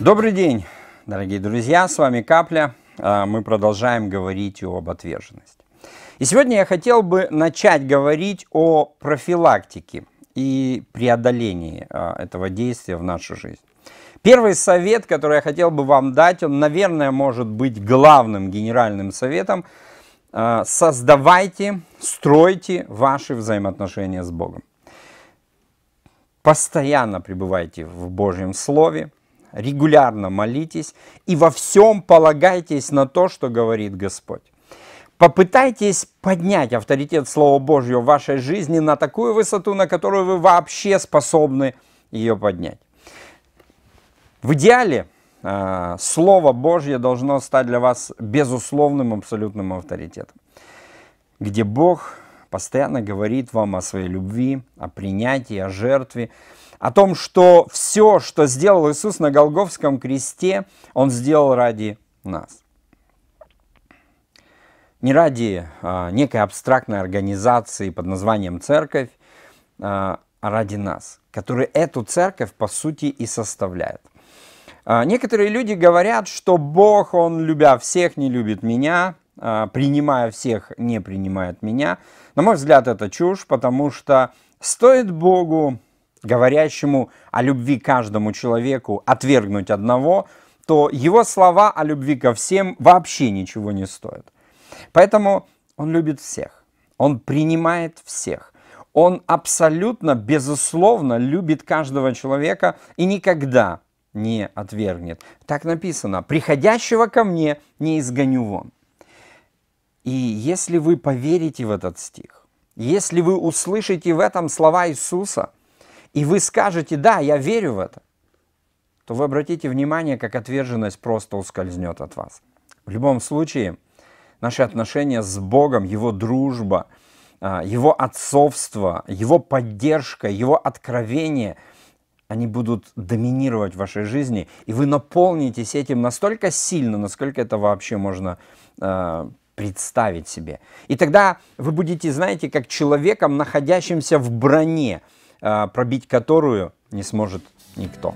Добрый день, дорогие друзья, с вами Капля. А, мы продолжаем говорить об отверженности. И сегодня я хотел бы начать говорить о профилактике и преодолении а, этого действия в нашу жизнь. Первый совет, который я хотел бы вам дать, он, наверное, может быть главным генеральным советом. А, создавайте, стройте ваши взаимоотношения с Богом. Постоянно пребывайте в Божьем Слове, регулярно молитесь и во всем полагайтесь на то, что говорит Господь. Попытайтесь поднять авторитет Слова Божьего в вашей жизни на такую высоту, на которую вы вообще способны ее поднять. В идеале э, Слово Божье должно стать для вас безусловным абсолютным авторитетом, где Бог постоянно говорит вам о своей любви, о принятии, о жертве, о том, что все, что сделал Иисус на Голговском кресте, Он сделал ради нас. Не ради а, некой абстрактной организации под названием церковь, а, а ради нас, которые эту церковь по сути и составляет. А, некоторые люди говорят, что Бог, Он, любя всех, не любит меня, а, принимая всех, не принимает меня. На мой взгляд, это чушь, потому что стоит Богу, говорящему о любви каждому человеку, отвергнуть одного, то его слова о любви ко всем вообще ничего не стоят. Поэтому он любит всех, он принимает всех, он абсолютно, безусловно любит каждого человека и никогда не отвергнет. Так написано, приходящего ко мне не изгоню вон. И если вы поверите в этот стих, если вы услышите в этом слова Иисуса, и вы скажете, да, я верю в это, то вы обратите внимание, как отверженность просто ускользнет от вас. В любом случае, наши отношения с Богом, Его дружба, а, Его отцовство, Его поддержка, Его откровение, они будут доминировать в вашей жизни, и вы наполнитесь этим настолько сильно, насколько это вообще можно а, представить себе. И тогда вы будете, знаете, как человеком, находящимся в броне, а, пробить которую не сможет никто.